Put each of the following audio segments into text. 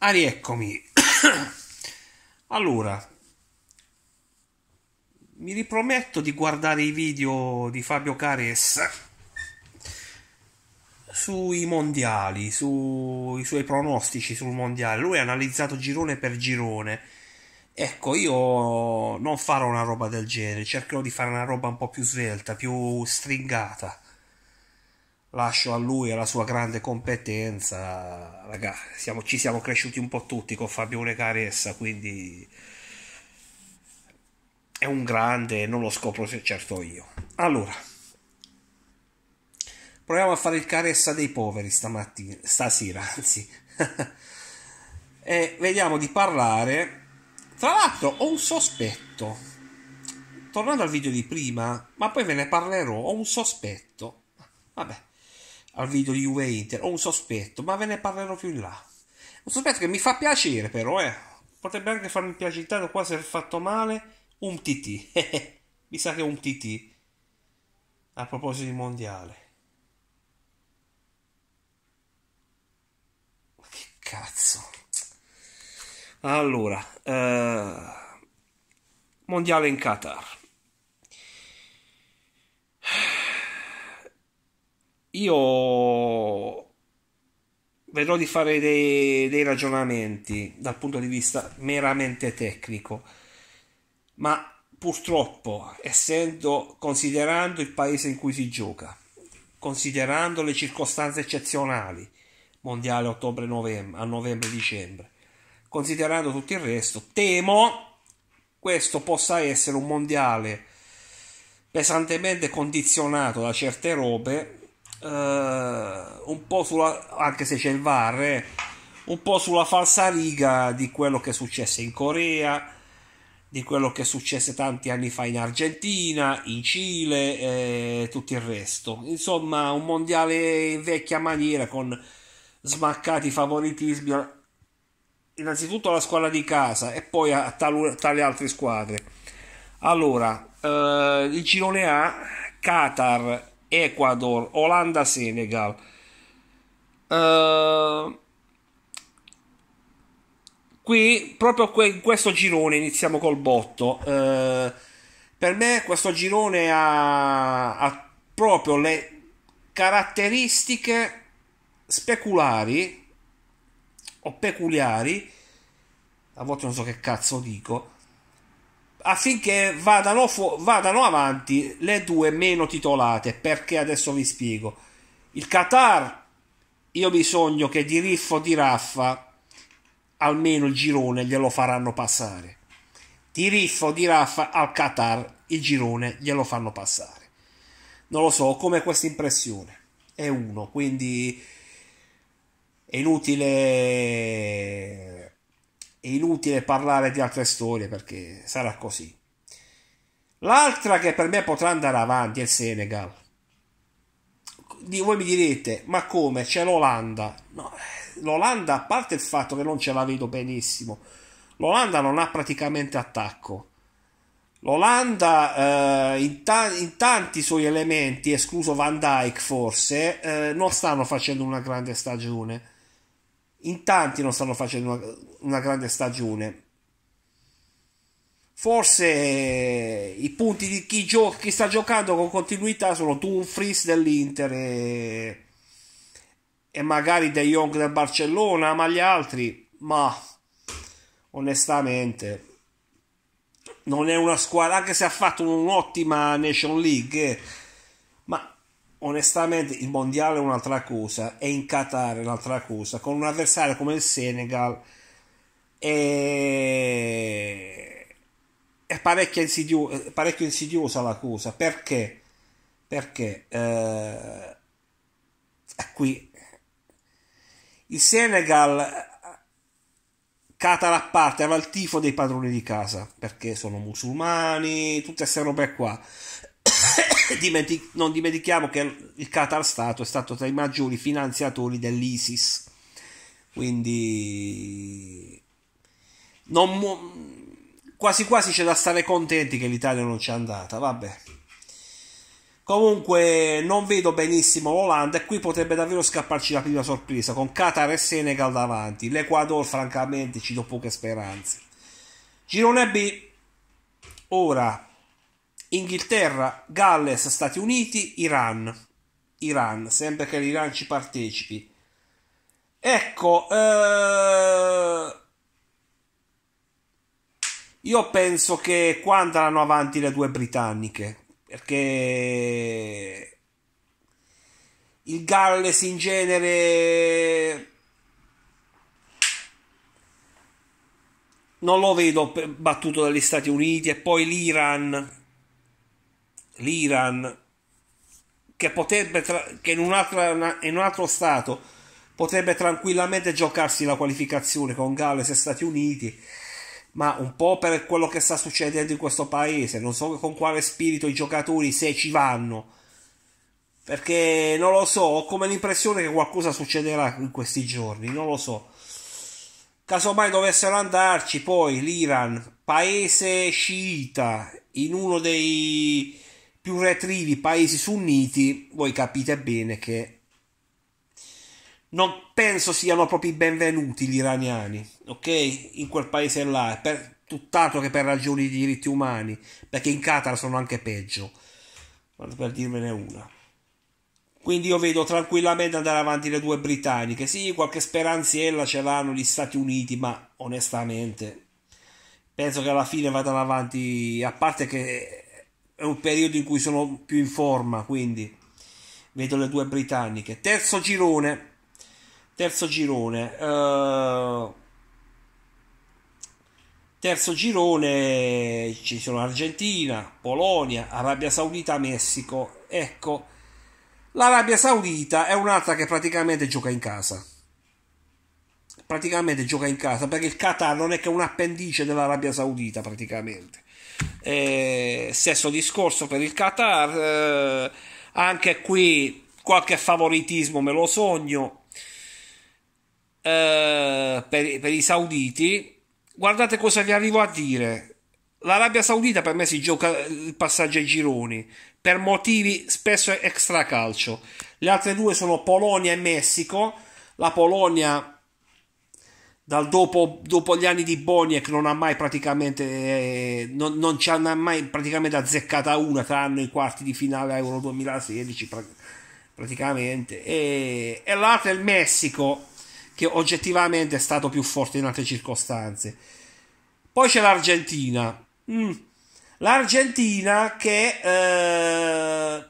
Ah, rieccomi. allora, mi riprometto di guardare i video di Fabio Cares sui mondiali, sui suoi pronostici sul mondiale. Lui ha analizzato girone per girone. Ecco, io non farò una roba del genere, cercherò di fare una roba un po' più svelta, più stringata lascio a lui e alla sua grande competenza. Raga, siamo, ci siamo cresciuti un po' tutti con Fabione Caressa, quindi è un grande, non lo scopro se certo io. Allora, proviamo a fare il Caressa dei poveri stamattina, stasera, anzi. e vediamo di parlare. Tra l'altro ho un sospetto. Tornando al video di prima, ma poi ve ne parlerò, ho un sospetto. Vabbè al video di Juve Inter, ho un sospetto, ma ve ne parlerò più in là. Un sospetto che mi fa piacere però, eh. Potrebbe anche farmi piacere qua se è fatto male, un TT. mi sa che è un TT. A proposito di mondiale. Ma che cazzo. Allora, eh, mondiale in Qatar. io vedrò di fare dei, dei, ragionamenti dal punto di vista meramente tecnico, ma purtroppo, essendo considerando il paese in cui si gioca, considerando le circostanze eccezionali, mondiale ottobre-novembre, a novembre-dicembre, considerando tutto il resto, temo questo possa essere un mondiale pesantemente condizionato da certe robe eh, un po' sulla, anche se c'è il VAR, eh, un po' sulla falsariga di quello che è successo in Corea, di quello che successe tanti anni fa in Argentina, in Cile eh, e tutto il resto. Insomma, un mondiale in vecchia maniera con smaccati favoritismi innanzitutto alla squadra di casa e poi a, tal- tale altre squadre. Allora, eh, il girone A, Qatar, Ecuador, Olanda, Senegal. Uh, qui proprio que- in questo girone iniziamo col botto. Uh, per me questo girone ha, ha proprio le caratteristiche speculari o peculiari. A volte non so che cazzo dico affinché vadano, fu- vadano avanti le due meno titolate, perché adesso vi spiego. Il Qatar, io mi sogno che di Riffo di Raffa almeno il girone glielo faranno passare. Di Riffo di Raffa al Qatar il girone glielo fanno passare. Non lo so, come questa impressione. È uno, quindi è inutile inutile parlare di altre storie perché sarà così. L'altra che per me potrà andare avanti è il Senegal. Voi mi direte, ma come? C'è l'Olanda. No, L'Olanda, a parte il fatto che non ce la vedo benissimo, l'Olanda non ha praticamente attacco. L'Olanda eh, in, ta- in, tanti suoi elementi, escluso Van Dyke forse, eh, non stanno facendo una grande stagione in tanti non stanno facendo una, una grande stagione. Forse eh, i punti di chi, gioca, chi sta giocando con continuità sono Dumfries dell'Inter e, e magari De Jong del Barcellona, ma gli altri, ma onestamente non è una squadra, anche se ha fatto un'ottima Nation League, eh, ma onestamente il mondiale è un'altra cosa, e in Qatar è un'altra cosa, con un avversario come il Senegal è, è parecchio, insidio... parecchio, insidiosa la cosa, perché? Perché eh... qui il Senegal Qatar a parte aveva il tifo dei padroni di casa perché sono musulmani, tutte queste robe qua. Dimentic- non dimentichiamo che il Qatar Stato è stato tra i maggiori finanziatori dell'ISIS, quindi mu- quasi quasi c'è da stare contenti che l'Italia non c'è andata, vabbè. Comunque non vedo benissimo l'Olanda e qui potrebbe davvero scapparci la prima sorpresa con Qatar e Senegal davanti. L'Ecuador francamente ci do poche speranze. Girone B. Ora Inghilterra, Galles, Stati Uniti, Iran. Iran, sempre che l'Iran ci partecipi. Ecco, eh, io penso che qua andranno avanti le due britanniche, perché il Galles in genere non lo vedo battuto dagli Stati Uniti e poi l'Iran l'Iran, che, potrebbe che in, un'altra, in un altro stato potrebbe tranquillamente giocarsi la qualificazione con Galles e Stati Uniti, ma un po' per quello che sta succedendo in questo paese, non so con quale spirito i giocatori se ci vanno, perché non lo so, ho come l'impressione che qualcosa succederà in questi giorni, non lo so. Casomai dovessero andarci poi l'Iran, paese sciita, in uno dei più retrivi paesi sunniti, voi capite bene che non penso siano proprio benvenuti gli iraniani, ok? In quel paese là, per, tutt'altro che per ragioni di diritti umani, perché in Qatar sono anche peggio, per dirvene una. Quindi io vedo tranquillamente andare avanti le due britanniche. Sì, qualche speranziella ce l'hanno gli Stati Uniti, ma onestamente penso che alla fine vadano avanti, a parte che è un periodo in cui sono più in forma, quindi vedo le due britanniche. Terzo girone, terzo girone, uh, terzo girone ci sono Argentina, Polonia, Arabia Saudita, Messico. Ecco, l'Arabia Saudita è un'altra che praticamente gioca in casa. Praticamente gioca in casa perché il Qatar non è che un appendice dell'Arabia Saudita, praticamente eh, stesso discorso per il Qatar, eh, anche qui qualche favoritismo me lo sogno eh, per, per i sauditi. Guardate cosa vi arrivo a dire. L'Arabia Saudita per me si gioca il passaggio ai gironi per motivi spesso extra calcio. Le altre due sono Polonia e Messico. La Polonia dal dopo, dopo, gli anni di Boniek non ha mai praticamente eh, non, non ci hanno mai praticamente azzeccata una tranne i quarti di finale Euro 2016 pra, praticamente e, e l'altra è il Messico che oggettivamente è stato più forte in altre circostanze poi c'è l'Argentina mm. l'Argentina che eh,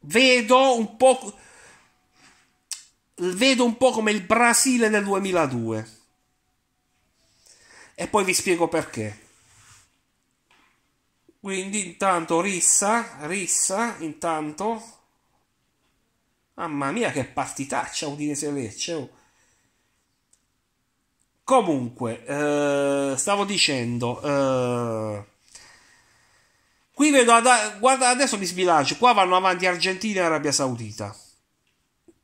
vedo un po' vedo un po' come il Brasile del 2002. E poi vi spiego perché. Quindi intanto rissa, rissa, intanto... Mamma mia che partitaccia Udinese Lecce. Oh. Comunque, eh, stavo dicendo... Eh, qui vedo... Ad, guarda, adesso mi sbilancio. Qua vanno avanti Argentina e Arabia Saudita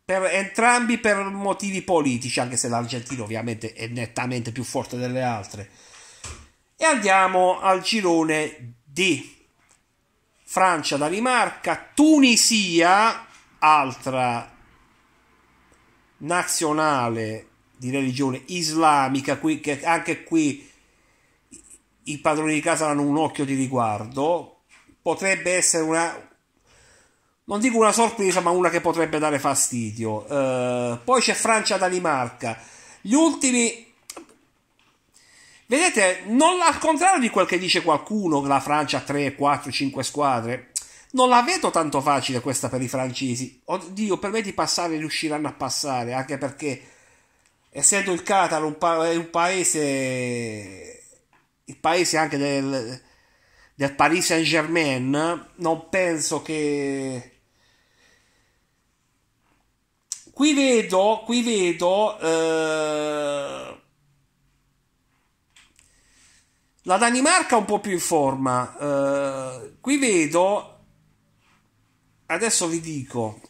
per entrambi per motivi politici, anche se l'Argentina ovviamente è nettamente più forte delle altre. E andiamo al girone D. Francia, Danimarca, Tunisia, altra nazionale di religione islamica, qui, che anche qui i padroni di casa hanno un occhio di riguardo, potrebbe essere una, non dico una sorpresa, ma una che potrebbe dare fastidio. Eh, poi c'è Francia-Danimarca. Gli ultimi Vedete, non, al contrario di quel che dice qualcuno, la Francia ha 3, 4, 5 squadre, non la vedo tanto facile questa per i francesi. Oddio, per me di passare riusciranno a passare, anche perché essendo il Qatar un, pa- un paese, il paese anche del, del Paris Saint-Germain, non penso che Qui vedo, qui vedo eh, la Danimarca un po' più in forma. Eh, qui vedo, adesso vi dico,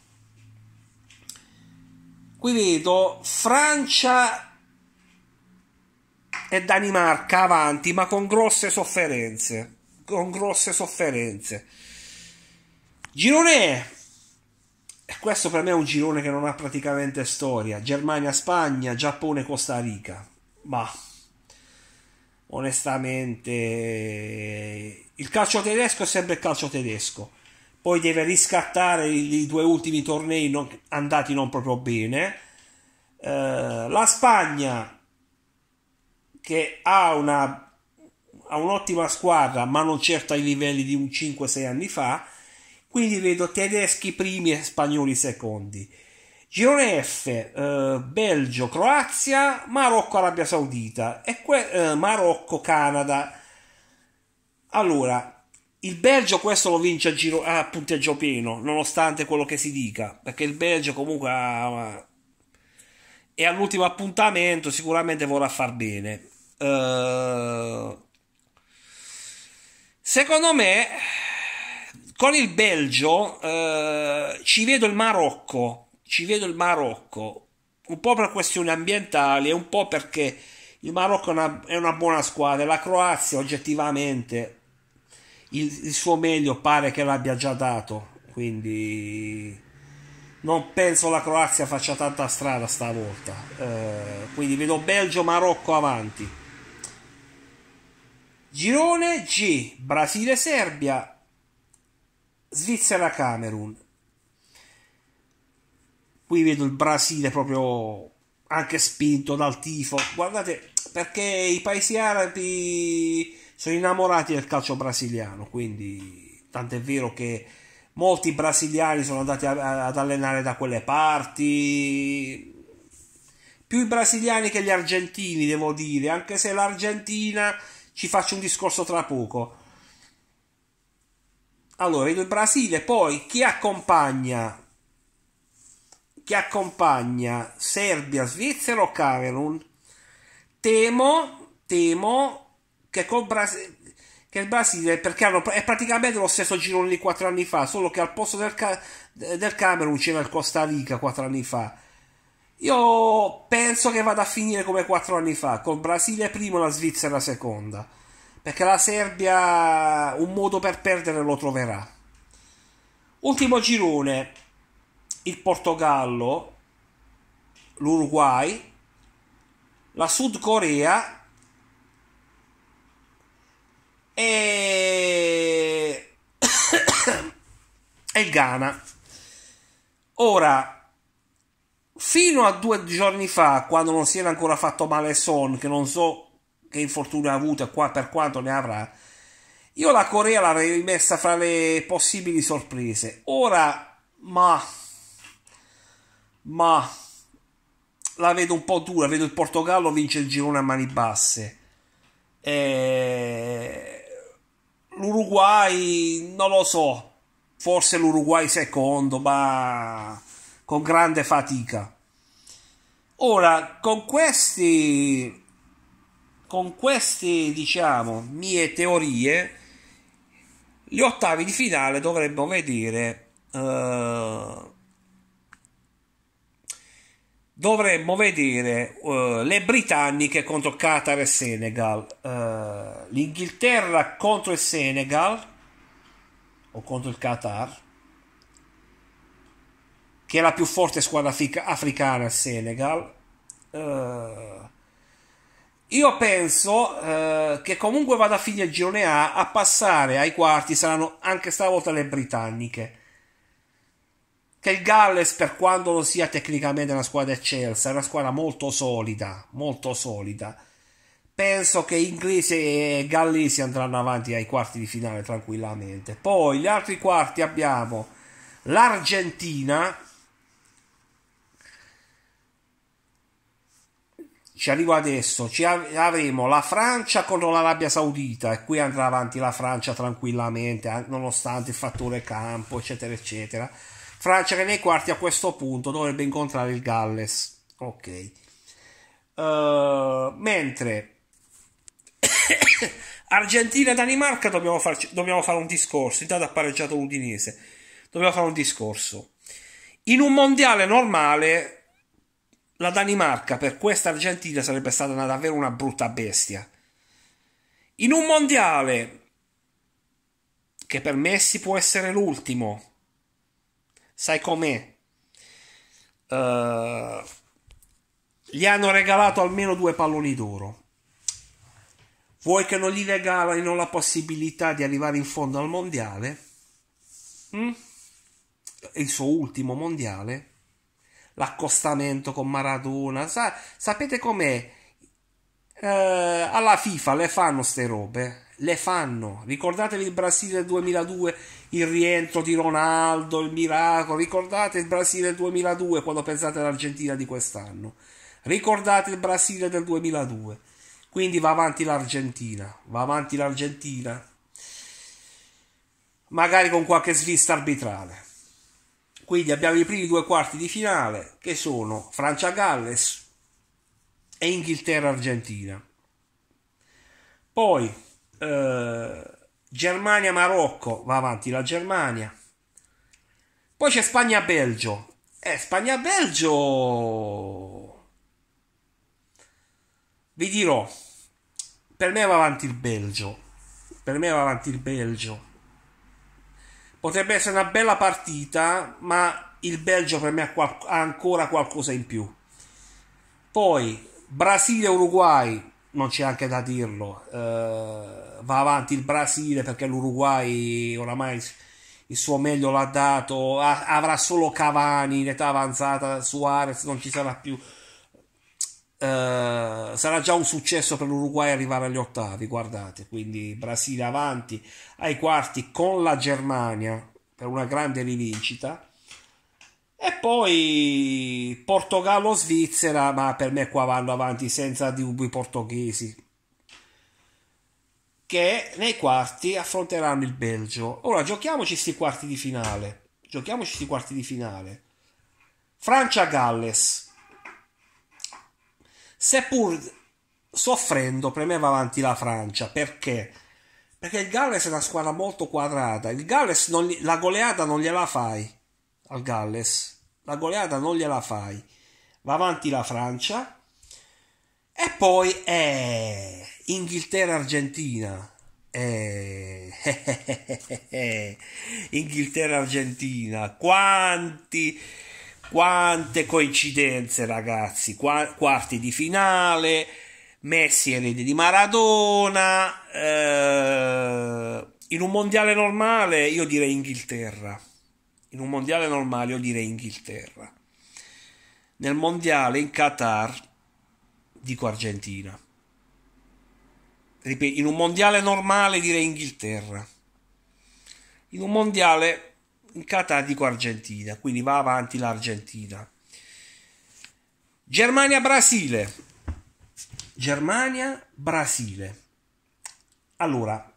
qui vedo Francia e Danimarca avanti, ma con grosse sofferenze. Con grosse sofferenze. Girone questo per me è un girone che non ha praticamente storia. Germania, Spagna, Giappone, Costa Rica. Ma onestamente il calcio tedesco è sempre il calcio tedesco. Poi deve riscattare i due ultimi tornei non, andati non proprio bene. Eh, la Spagna che ha, una, ha un'ottima squadra, ma non certo ai livelli di un 5-6 anni fa quindi vedo tedeschi primi e spagnoli secondi. Girone F, eh, Belgio, Croazia, Marocco, Arabia Saudita e que- eh, Marocco, Canada. Allora, il Belgio questo lo vince a, giro- a punteggio pieno, nonostante quello che si dica, perché il Belgio comunque ha... è all'ultimo appuntamento, sicuramente vorrà far bene. Eh... Secondo me con il Belgio eh, ci vedo il Marocco, ci vedo il Marocco, un po' per questioni ambientali e un po' perché il Marocco è una, è una buona squadra, la Croazia oggettivamente il, il, suo meglio pare che l'abbia già dato, quindi non penso la Croazia faccia tanta strada stavolta, eh, quindi vedo Belgio-Marocco avanti. Girone G, Brasile-Serbia, Svizzera-Camerun. Qui vedo il Brasile proprio anche spinto dal tifo. Guardate, perché i paesi arabi sono innamorati del calcio brasiliano, quindi tant'è vero che molti brasiliani sono andati a, ad allenare da quelle parti. Più i brasiliani che gli argentini, devo dire, anche se l'Argentina ci faccio un discorso tra poco. Allora, il Brasile poi chi accompagna, Chi accompagna Serbia, Svizzera o Camerun? Temo, temo che, Bras- che il Brasile, perché hanno, è praticamente lo stesso girone di quattro anni fa, solo che al posto del, del Camerun c'era il Costa Rica quattro anni fa. Io penso che vada a finire come quattro anni fa, col Brasile primo e la Svizzera seconda perché la Serbia un modo per perdere lo troverà. Ultimo girone, il Portogallo, l'Uruguay, la Sud Corea e, e il Ghana. Ora, fino a due giorni fa, quando non si era ancora fatto male Son, che non so che infortunio ha avuto e qua, per quanto ne avrà, io la Corea l'avrei rimessa fra le possibili sorprese. Ora, ma, ma, la vedo un po' dura. Vedo il Portogallo vince il girone a mani basse. E... Eh, L'Uruguay, non lo so, forse l'Uruguay secondo, ma con grande fatica. Ora, con questi con queste, diciamo, mie teorie, gli ottavi di finale eh, dovremmo vedere. Uh, eh, dovremmo vedere uh, le britanniche contro Qatar e Senegal, uh, l'Inghilterra contro il Senegal o contro il Qatar, che è la più forte squadra africana il Senegal, uh, io penso eh, che comunque vada a fine il girone A, a passare ai quarti saranno anche stavolta le britanniche. Che il Galles, per quanto lo sia tecnicamente una squadra eccelsa, è una squadra molto solida, molto solida. Penso che inglesi e gallesi andranno avanti ai quarti di finale tranquillamente. Poi gli altri quarti abbiamo l'Argentina, Ci arrivo adesso, ci avremo la Francia contro l'Arabia Saudita e qui andrà avanti la Francia tranquillamente, nonostante il fattore campo, eccetera, eccetera. Francia che nei quarti a questo punto dovrebbe incontrare il Galles. Ok. Uh, mentre Argentina e Danimarca dobbiamo, farci, dobbiamo, fare un discorso. Intanto ha pareggiato l'Udinese. Dobbiamo fare un discorso. In un mondiale normale la Danimarca per questa Argentina sarebbe stata una, davvero una brutta bestia. In un mondiale che per Messi può essere l'ultimo, sai com'è? Uh, gli hanno regalato almeno due palloni d'oro. Vuoi che non gli regalino la possibilità di arrivare in fondo al mondiale? Mm? Il suo ultimo mondiale? l'accostamento con Maradona. Sa, sapete com'è? Eh, alla FIFA le fanno ste robe, le fanno. Ricordatevi il Brasile del 2002, il rientro di Ronaldo, il miracolo. Ricordate il Brasile del 2002 quando pensate all'Argentina di quest'anno. Ricordate il Brasile del 2002. Quindi va avanti l'Argentina, va avanti l'Argentina. Magari con qualche svista arbitrale. Quindi abbiamo i primi due quarti di finale che sono Francia-Galles e Inghilterra-Argentina. Poi eh, Germania-Marocco va avanti la Germania. Poi c'è Spagna-Belgio. Eh, Spagna-Belgio... Vi dirò, per me va avanti il Belgio. Per me va avanti il Belgio potrebbe essere una bella partita, ma il Belgio per me ha, ancora qualcosa in più. Poi Brasile-Uruguay, non c'è anche da dirlo, eh, va avanti il Brasile perché l'Uruguay oramai il suo meglio l'ha dato, avrà solo Cavani in età avanzata, Suarez non ci sarà più. Eh, sarà già un successo per l'Uruguay arrivare agli ottavi, guardate, quindi Brasile avanti ai quarti con la Germania per una grande rivincita. E poi Portogallo-Svizzera, ma per me qua vanno avanti senza dubbi i portoghesi, che nei quarti affronteranno il Belgio. Ora giochiamoci questi quarti di finale. Giochiamoci questi quarti di finale. Francia-Galles seppur soffrendo premeva avanti la Francia perché? Perché il Galles è una squadra molto quadrata, il Galles non, la goleata non gliela fai al Galles, la goleata non gliela fai, va avanti la Francia e poi è eh, Inghilterra-Argentina. Eh, eh, Inghilterra-Argentina, quanti quante coincidenze, ragazzi! Qua- quarti di finale, Messi erede di Maradona. Eh, in un mondiale normale, io direi Inghilterra. In un mondiale normale, io direi Inghilterra. Nel mondiale in Qatar, dico Argentina. Ripeto, in un mondiale normale, direi Inghilterra. In un mondiale in dico Argentina, quindi va avanti l'Argentina. Germania-Brasile. Germania-Brasile. Allora,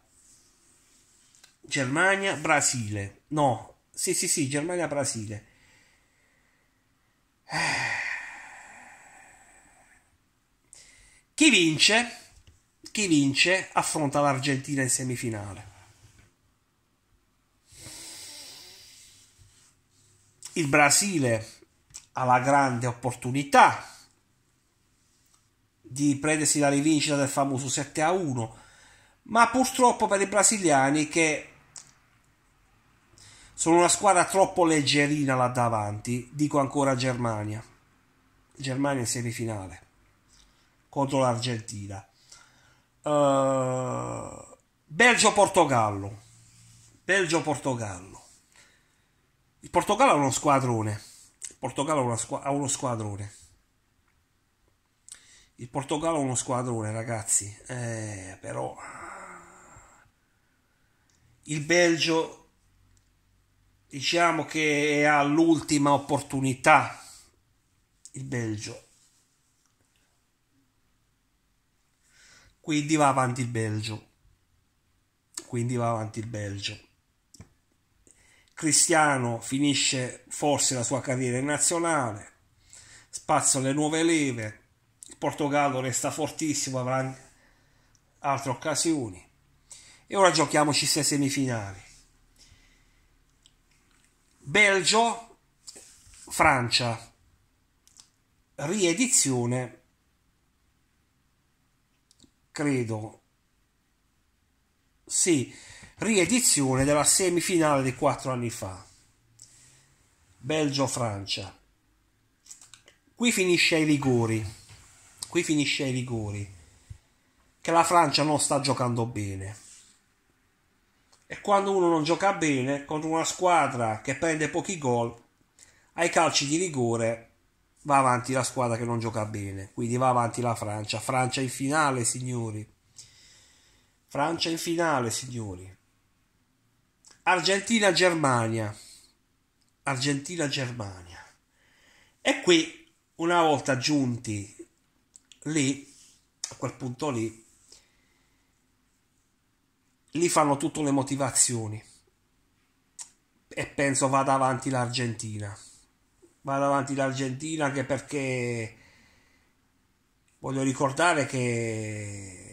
Germania-Brasile. No, sì, sì, sì, Germania-Brasile. Chi vince? Chi vince affronta l'Argentina in semifinale. Il Brasile ha la grande opportunità di prendersi la rivincita del famoso 7 a 1, ma purtroppo per i brasiliani che sono una squadra troppo leggerina là davanti, dico ancora Germania. Germania in semifinale contro l'Argentina. Uh, Belgio-Portogallo. Belgio-Portogallo. Il Portogallo ha uno squadrone. Il Portogallo ha, squ- ha uno squadrone. Il Portogallo ha uno squadrone, ragazzi. Eh, però. Il Belgio, diciamo che ha l'ultima opportunità. Il Belgio. Quindi va avanti il Belgio. Quindi va avanti il Belgio. Cristiano finisce forse la sua carriera in nazionale, spazio alle nuove leve, il Portogallo resta fortissimo, avrà altre occasioni. E ora giochiamoci sei semifinali. Belgio, Francia, riedizione, credo, sì, riedizione della semifinale di quattro anni fa. Belgio-Francia. Qui finisce ai rigori. Qui finisce ai rigori. Che la Francia non sta giocando bene. E quando uno non gioca bene contro una squadra che prende pochi gol, ai calci di rigore va avanti la squadra che non gioca bene. Quindi va avanti la Francia. Francia in finale, signori. Francia in finale, signori. Argentina-Germania. Argentina-Germania. E qui, una volta giunti lì, a quel punto lì, lì fanno tutte le motivazioni. E penso vada avanti l'Argentina. Vada avanti l'Argentina anche perché voglio ricordare che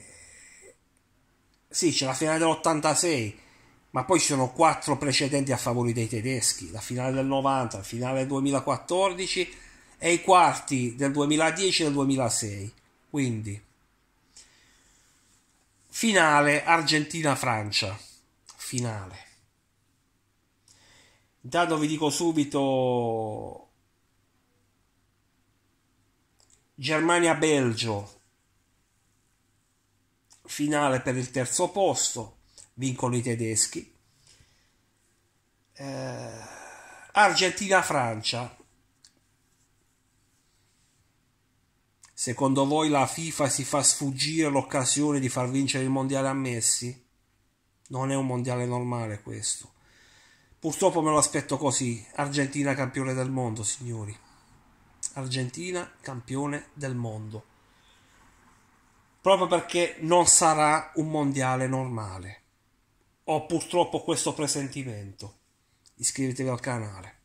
sì, c'è la finale dell'86 ma poi ci sono quattro precedenti a favore dei tedeschi, la finale del 90, la finale del 2014 e i quarti del 2010 e del 2006. Quindi, finale Argentina-Francia, finale. Intanto vi dico subito Germania-Belgio, finale per il terzo posto vincono i tedeschi. Eh, Argentina-Francia. Secondo voi la FIFA si fa sfuggire l'occasione di far vincere il mondiale a Messi? Non è un mondiale normale questo. Purtroppo me lo aspetto così. Argentina campione del mondo, signori. Argentina campione del mondo. Proprio perché non sarà un mondiale normale ho purtroppo questo presentimento. Iscrivetevi al canale.